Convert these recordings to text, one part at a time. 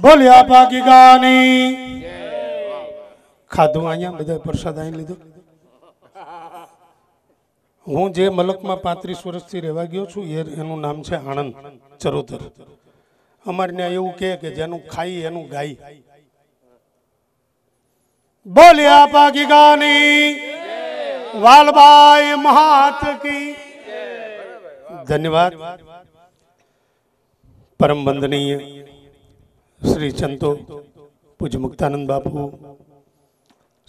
ભોલ્યા પાકી ગાની ખાધું અહીંયા બધા પ્રસાદ અહીં લીધો હું જે મલકમાં પાંત્રીસ વર્ષથી રહેવા ગયો છું એ એનું નામ છે આણંદ ચરોતર અમારે ત્યાં એવું કહે કે જેનું ખાઈ એનું ગાય બોલ્યા પાકી ગાની વાલબાઈ મહાત ધન્યવાદ પરમ વંદનીય શ્રી ચંતો પૂજ મુક્તાનંદ બાપુ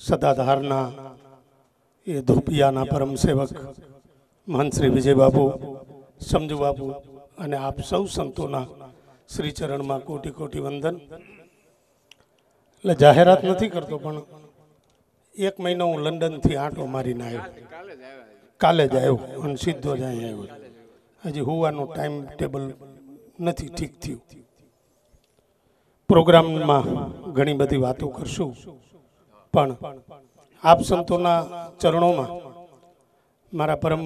સદાધારના એ ધોપિયાના પરમ સેવક મહંત શ્રી વિજય બાપુ સમજુ બાપુ અને આપ સૌ સંતોના શ્રી ચરણમાં કોટી કોટી વંદન એટલે જાહેરાત નથી કરતો પણ એક મહિનો હું લંડનથી આંટો મારીને આવ્યો કાલે જ આવ્યો અને સીધો જ અહીં આવ્યો હજી હોવાનો ટાઈમ ટેબલ નથી ઠીક થયું પ્રોગ્રામમાં ઘણી બધી વાતો કરશું પણ આપ સંતોના ચરણોમાં મારા પરમ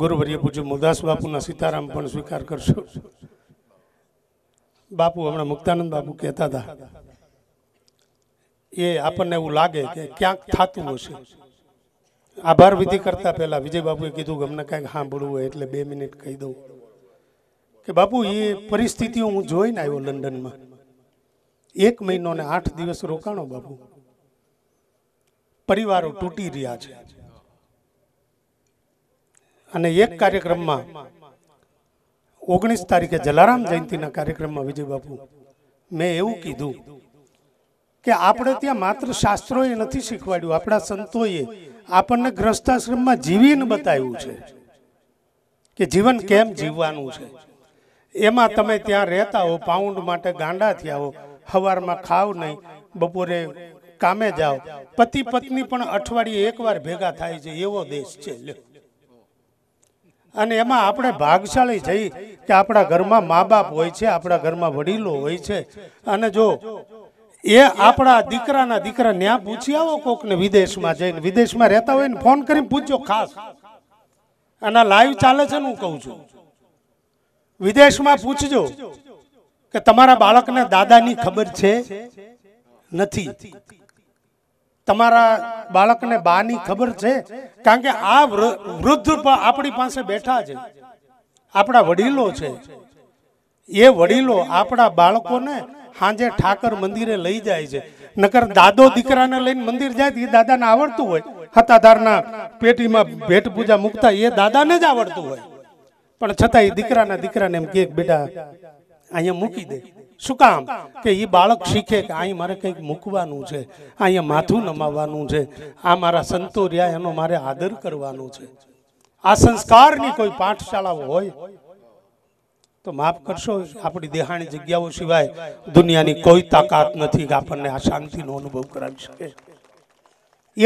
ગુરુવર્ય પૂજ્ય મુરદાસ બાપુના સીતારામ પણ સ્વીકાર કરશું બાપુ હમણાં મુક્તાનંદ બાપુ કહેતા હતા એ આપણને એવું લાગે કે ક્યાંક થતું હશે આભાર વિધિ કરતા પહેલા વિજય બાપુએ કીધું કે અમને કાંઈક સાંભળવું હોય એટલે બે મિનિટ કહી દઉં કે બાપુ એ પરિસ્થિતિઓ હું જોઈને આવ્યો લંડનમાં એક મહિનો ને આઠ દિવસ રોકાણો બાપુ પરિવારો તૂટી રહ્યા છે અને એક કાર્યક્રમમાં ઓગણીસ તારીખે જલારામ જયંતિના કાર્યક્રમમાં વિજય બાપુ મેં એવું કીધું કે આપણે ત્યાં માત્ર શાસ્ત્રોએ નથી શીખવાડ્યું આપણા સંતોએ આપણને ગ્રસ્તાશ્રમમાં જીવીને બતાવ્યું છે કે જીવન કેમ જીવવાનું છે એમાં તમે ત્યાં રહેતા હો પાઉન્ડ માટે ગાંડા થયા હો સવારમાં ખાવ નહીં બપોરે કામે જાઓ પતિ પત્ની પણ અઠવાડિયે એકવાર ભેગા થાય છે એવો દેશ છે અને એમાં આપણે ભાગશાળી જઈ કે આપણા ઘરમાં મા બાપ હોય છે આપણા ઘરમાં વડીલો હોય છે અને જો એ આપણા દીકરાના દીકરા ન્યા પૂછી આવો કોકને વિદેશમાં જઈને વિદેશમાં રહેતા હોય ને ફોન કરીને પૂછજો ખાસ અને લાઈવ ચાલે છે ને હું કહું છું વિદેશમાં પૂછજો કે તમારા બાળકને દાદાની ખબર છે નથી તમારા બાળકને બાની ખબર છે કારણ કે આ વૃદ્ધ આપણી પાસે બેઠા છે આપણા વડીલો છે એ વડીલો આપણા બાળકોને સાંજે ઠાકર મંદિરે લઈ જાય છે નકર દાદો દીકરાને લઈને મંદિર જાય એ દાદાને આવડતું હોય હતાધારના પેટીમાં ભેટ પૂજા મૂકતા એ દાદાને જ આવડતું હોય પણ છતાં એ દીકરાના દીકરાને એમ કે બેટા અહીંયા મૂકી દે શું કામ કે એ બાળક શીખે કે અહીં મારે કંઈક મૂકવાનું છે અહીંયા માથું નમાવવાનું છે આ મારા સંતો રહ્યા એનો મારે આદર કરવાનો છે આ સંસ્કારની કોઈ પાઠશાળાઓ હોય તો માફ કરશો આપણી દેહાણી જગ્યાઓ સિવાય દુનિયાની કોઈ તાકાત નથી કે આપણને આ શાંતિનો અનુભવ કરાવી શકે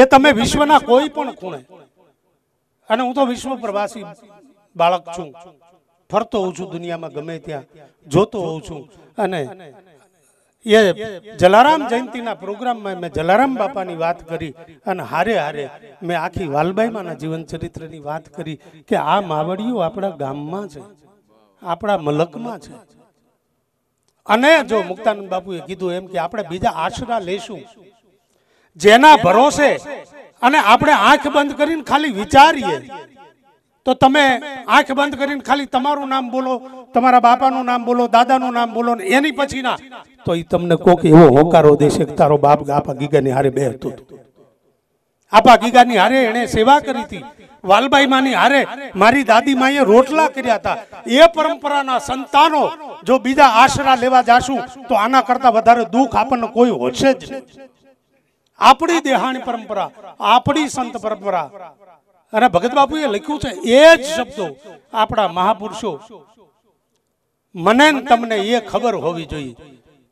એ તમે વિશ્વના કોઈ પણ ખૂણે અને હું તો વિશ્વ પ્રવાસી બાળક છું ફરતો હોઉં છું દુનિયામાં ગમે ત્યાં જોતો હોઉં છું અને એ જલારામ જયંતિના પ્રોગ્રામમાં મેં જલારામ બાપાની વાત કરી અને હારે હારે મેં આખી વાલબાઈમાના જીવન ચરિત્રની વાત કરી કે આ માવડીઓ આપણા ગામમાં છે આપણા મલકમાં છે અને જો મુક્તાનંદ બાપુએ કીધું એમ કે આપણે બીજા આશરા લેશું જેના ભરોસે અને આપણે આંખ બંધ કરીને ખાલી વિચારીએ તો તમે આંખ બંધ કરીને ખાલી તમારું નામ બોલો તમારા બાપાનું નામ બોલો દાદાનું નામ બોલો ને એની પછી ના તો એ તમને કોક એવો હોકારો દેશે કે તારો બાપ આપા ગીગાની હારે બે હતો આપા ગીગાની હારે એણે સેવા કરી હતી વાલબાઈ માની હારે મારી દાદી માએ રોટલા કર્યા હતા એ પરંપરાના સંતાનો જો બીજા આશરા લેવા જાશું તો આના કરતા વધારે દુઃખ આપણને કોઈ હોશે જ નહીં આપણી દેહાણી પરંપરા આપણી સંત પરંપરા અને ભગત બાપુએ લખ્યું છે એ જ શબ્દો આપણા મહાપુરુષો મને તમને એ ખબર હોવી જોઈએ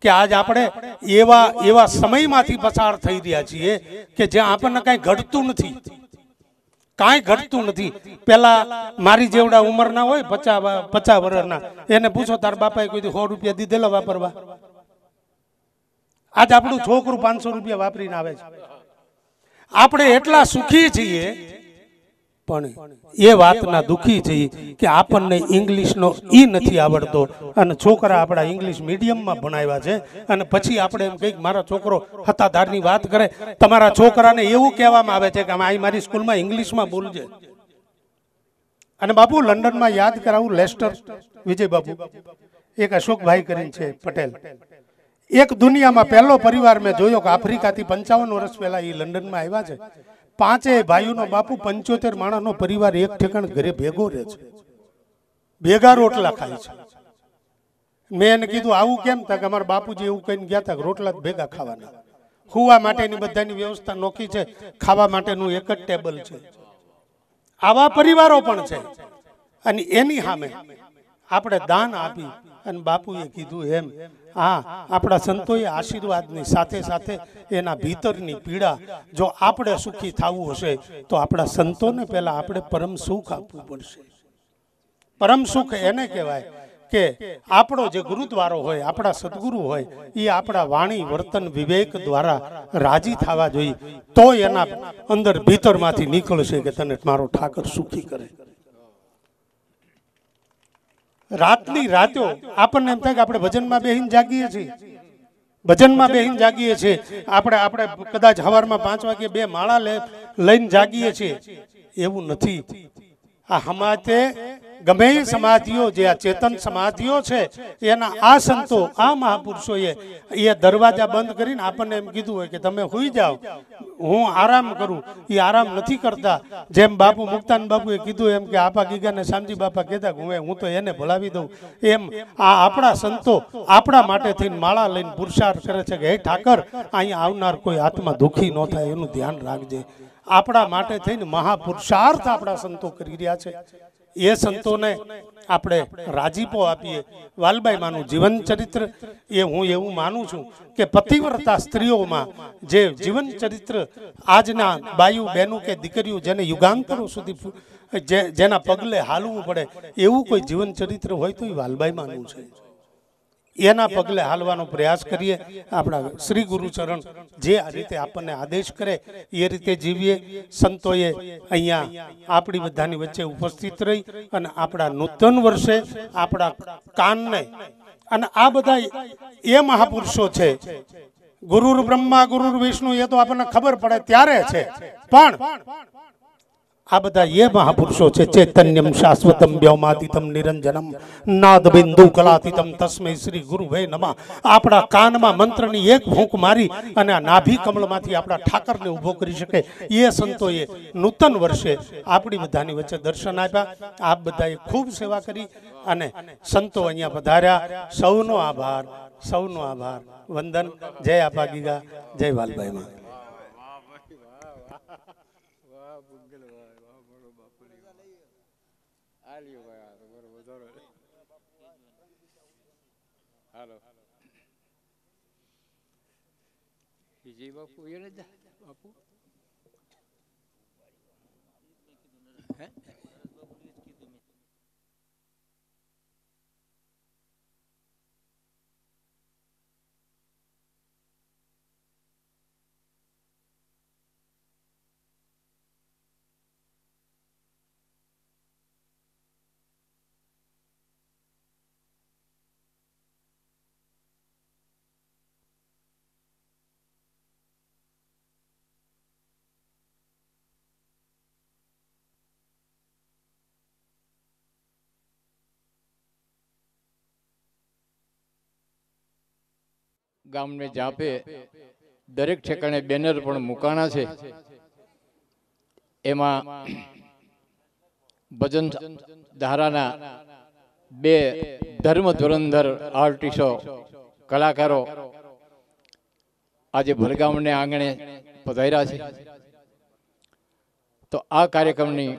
કે આજ આપણે એવા એવા સમયમાંથી પસાર થઈ રહ્યા છીએ કે જ્યાં આપણને કાંઈ ઘટતું નથી કાંઈ ઘટતું નથી પેલા મારી જેવડા ઉંમરના હોય પચાસ પચાસ વર્ષના એને પૂછો તાર બાપાએ કોઈ સો રૂપિયા દીધેલા વાપરવા આજ આપણું છોકરું પાંચસો રૂપિયા વાપરીને આવે છે આપણે એટલા સુખી છીએ પણ એ વાતના દુઃખી છે કે આપણને ઇંગ્લિશનો ઈ નથી આવડતો અને છોકરા આપણા ઇંગ્લિશ મીડિયમમાં ભણાવ્યા છે અને પછી આપણે એમ કંઈક મારા છોકરો હતાધારની વાત કરે તમારા છોકરાને એવું કહેવામાં આવે છે કે આ મારી સ્કૂલમાં ઇંગ્લિશમાં બોલજે અને બાપુ લંડનમાં યાદ કરાવું લેસ્ટર વિજય બાપુ એક અશોકભાઈ કરીને છે પટેલ એક દુનિયામાં પહેલો પરિવાર મેં જોયો કે આફ્રિકાથી પંચાવન વર્ષ પહેલાં એ લંડનમાં આવ્યા છે પાંચેય ભાઈઓનો બાપુ પંચોતેર માણસનો પરિવાર એક ઠેકાણ ઘરે ભેગો રહે છે ભેગા રોટલા ખાય છે મેં એને કીધું આવું કેમ તા કે અમારા બાપુજી એવું કહીને ગયા હતા રોટલા ભેગા ખાવાના હુવા માટેની બધાની વ્યવસ્થા નોખી છે ખાવા માટેનું એક જ ટેબલ છે આવા પરિવારો પણ છે અને એની સામે આપણે દાન આપી અને બાપુએ કીધું એમ હા આપણા સંતોએ આશીર્વાદની સાથે સાથે એના ભીતરની પીડા જો આપણે સુખી થવું હશે તો આપણા સંતોને પહેલાં આપણે પરમ સુખ આપવું પડશે પરમ સુખ એને કહેવાય કે આપણો જે ગુરુદ્વારો હોય આપણા સદગુરુ હોય એ આપણા વાણી વર્તન વિવેક દ્વારા રાજી થવા જોઈએ તો એના અંદર ભીતરમાંથી નીકળશે કે તને મારો ઠાકર સુખી કરે રાતની રાતો આપણને એમ થાય કે આપણે ભજનમાં બેહીને જાગીએ છીએ ભજનમાં બેહીને જાગીએ છીએ આપણે આપણે કદાચ સવારમાં પાંચ વાગે બે માળા લઈને જાગીએ છીએ એવું નથી આ સમાજે ગમે એ સમાધિઓ જે આ ચેતન સમાધિઓ છે એના આ સંતો આ મહાપુરુષોએ એ દરવાજા બંધ કરીને આપણને એમ કીધું હોય કે તમે હોઈ જાઓ હું આરામ કરું એ આરામ નથી કરતા જેમ બાપુ મુક્તાન બાપુએ કીધું એમ કે આપા ગીગાને શામજી બાપા કહેતા કે હું તો એને ભલાવી દઉં એમ આ આપણા સંતો આપણા માટે થઈને માળા લઈને પુરુષાર્થ કરે છે કે હે ઠાકર અહીંયા આવનાર કોઈ આત્મા દુઃખી ન થાય એનું ધ્યાન રાખજે આપણા માટે થઈને મહાપુરુષાર્થ આપણા સંતો કરી રહ્યા છે એ સંતોને આપણે રાજીપો આપીએ વાલબાઈ માનું જીવન ચરિત્ર એ હું એવું માનું છું કે પતિવ્રતા સ્ત્રીઓમાં જે જીવન ચરિત્ર આજના બાયુ બહેનું કે દીકરીઓ જેને યુગાંતરો સુધી જેના પગલે હાલવું પડે એવું કોઈ જીવન ચરિત્ર હોય તો એ વાલબાઈ માનું છે એના પગલે હાલવાનો પ્રયાસ કરીએ આપણા શ્રી ગુરુચરણ જે આ રીતે આપણને આદેશ કરે એ રીતે જીવીએ સંતોએ અહીંયા આપણી બધાની વચ્ચે ઉપસ્થિત રહી અને આપણા નૂતન વર્ષે આપણા કાનને અને આ બધા એ મહાપુરુષો છે ગુરુર બ્રહ્મા ગુરુર વિષ્ણુ એ તો આપણને ખબર પડે ત્યારે છે પણ આ બધા એ મહાપુરુષો છે ચૈતન્યમ શાશ્વતમ વ્યવમાતીતમ નિરંજનમ નાદ બિંદુ કલાતીતમ તસ્મય શ્રી ગુરુવે નમા આપણા કાનમાં મંત્રની એક ભૂંક મારી અને આ નાભી કમળમાંથી આપણા ઠાકરને ઊભો કરી શકે એ સંતોએ નૂતન વર્ષે આપણી બધાની વચ્ચે દર્શન આપ્યા આપ બધાએ ખૂબ સેવા કરી અને સંતો અહીંયા પધાર્યા સૌનો આભાર સૌનો આભાર વંદન જય આપા ગીગા જય વાલભાઈ માં ચાલ્યું ભાઈ તો બરોબર ધોરણ હાલો વિજય બાપુ એને જ બાપુ હે ગામને જાપે દરેક ઠેકાણે બેનર પણ મૂકાણા છે એમાં ભજન ધારાના બે ધર્મ ધુરંધર આર્ટિસ્ટો કલાકારો આજે ભરગામને આંગણે પધાર્યા છે તો આ કાર્યક્રમની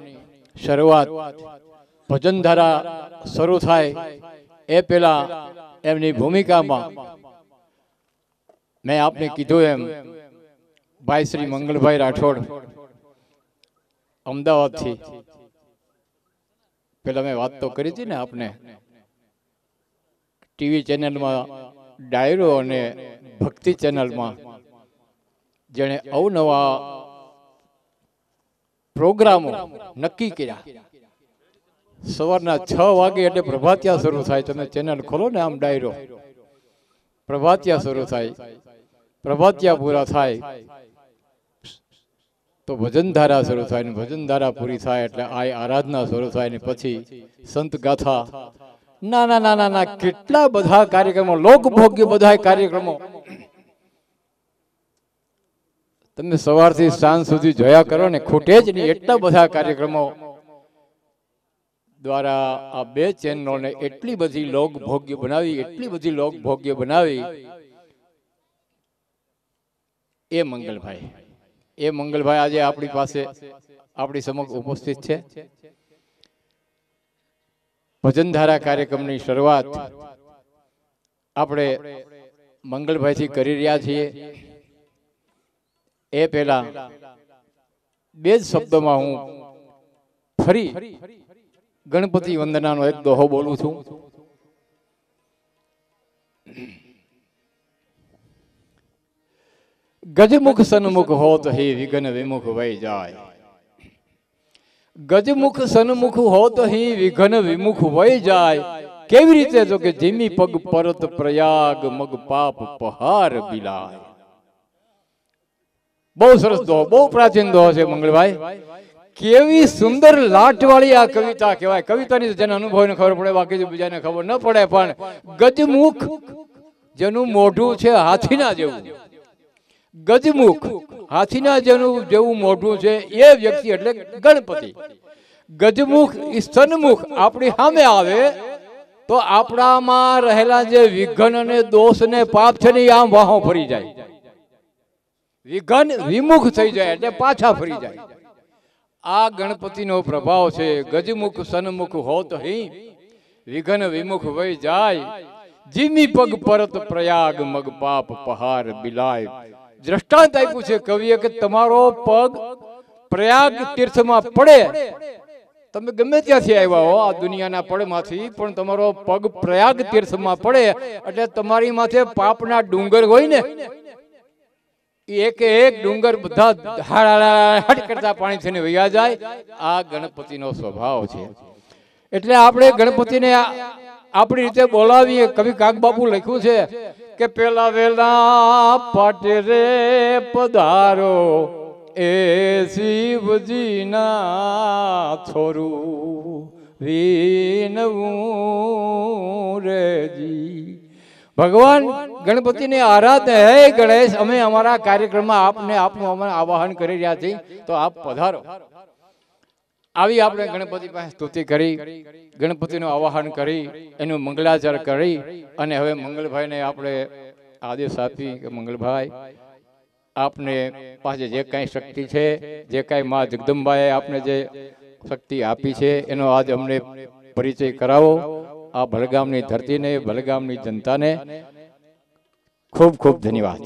શરૂઆત ભજન ધારા શરૂ થાય એ પહેલા એમની ભૂમિકામાં મેં આપને કીધું એમ ભાઈ શ્રી મંગળભાઈ રાઠોડ અમદાવાદથી પેલા મેં વાત તો કરી હતી ને આપને ટીવી ચેનલમાં ડાયરો અને ભક્તિ ચેનલમાં જેણે અવનવા પ્રોગ્રામો નક્કી કર્યા સવારના છ વાગે એટલે પ્રભાતિયા શરૂ થાય તમે ચેનલ ખોલો ને આમ ડાયરો પ્રભાતિયા શરૂ થાય પ્રભાતિયા પૂરા થાય તો ભજન ધારા શરૂ થાય ને ભજન ધારા પૂરી થાય એટલે આ આરાધના શરૂ થાય ને પછી સંત ગાથા નાના નાના ના કેટલા બધા કાર્યક્રમો લોકભોગ્ય બધા કાર્યક્રમો તમે સવારથી સાંજ સુધી જોયા કરો ને ખૂટે જ નહીં એટલા બધા કાર્યક્રમો દ્વારા આ બે ચેનલોને એટલી બધી લોક ભોગ્ય બનાવી એટલી બધી લોક ભોગ્ય બનાવી એ મંગલભાઈ એ મંગલભાઈ આજે આપણી પાસે આપણી સમક્ષ ઉપસ્થિત છે ભજનધારા કાર્યક્રમની શરૂઆત આપણે મંગલભાઈથી કરી રહ્યા છીએ એ પહેલા બે જ શબ્દોમાં હું ફરી ગણપતિ વંદનાનો એક દોહો બોલું છું ગજમુખ સન્મુખ હોત હે વિઘ્ન વિમુખ વહી જાય ગજમુખ સન્મુખ હોત હે વિઘ્ન વિમુખ વહી જાય કેવી રીતે જો કે ધીમી પગ પરત પ્રયાગ મગ પાપ પહાર બિલાય બહુ સરસ દોહ બહુ પ્રાચીન દોહ છે મંગળભાઈ કેવી સુંદર લાટવાળી આ કવિતા કહેવાય કવિતાની જેને અનુભવને ખબર પડે બાકી બીજાને ખબર ન પડે પણ ગજમુખ જેનું મોઢું છે હાથીના જેવું ગજમુખ હાથીના જેનું જેવું મોઢું છે એ વ્યક્તિ એટલે ગણપતિ ગજમુખ સ્તનમુખ આપણી સામે આવે તો આપણામાં રહેલા જે વિઘન અને દોષ ને પાપ છે ને આમ વાહો ફરી જાય વિઘન વિમુખ થઈ જાય એટલે પાછા ફરી જાય આ ગણપતિનો પ્રભાવ છે ગજમુખ સન્મુખ હોત અહીં વિઘન વિમુખ વહી જાય જીમી પગ પરત પ્રયાગ મગ પાપ પહાર બિલાય દ્રષ્ટાંત આપ્યું છે કવિએ કે તમારો પગ પ્રયાગ તીર્થમાં પડે તમે ગમે ત્યાંથી આવ્યા હો આ દુનિયાના પડમાંથી પણ તમારો પગ પ્રયાગ તીર્થમાં પડે એટલે તમારી માથે પાપના ડુંગર હોય ને એક એક ડુંગર બધા હટ કરતા પાણી થઈને વૈયા જાય આ ગણપતિનો સ્વભાવ છે એટલે આપણે ગણપતિને આપણી રીતે બોલાવીએ કવિ કાગબાપુ લખ્યું છે કે પેલા વેલા પાટે રે પધારો એ શિવજીના છોરું રીનવું રેજી ભગવાન ગણપતિને આરાધના હે ગણેશ અમે અમારા કાર્યક્રમમાં આપને આપનું અમે આવાહન કરી રહ્યા છીએ તો આપ પધારો આવી આપણે ગણપતિ પાસે સ્તુતિ કરી ગણપતિનું આવાહન કરી એનું મંગળાચાર કરી અને હવે મંગળભાઈને આપણે આદેશ આપી કે મંગલભાઈ આપને પાસે જે કાંઈ શક્તિ છે જે કાંઈ મા જગદંબાએ આપને જે શક્તિ આપી છે એનો આજ અમને પરિચય કરાવો આ ભલગામની ધરતીને ભલગામની જનતાને ખૂબ ખૂબ ધન્યવાદ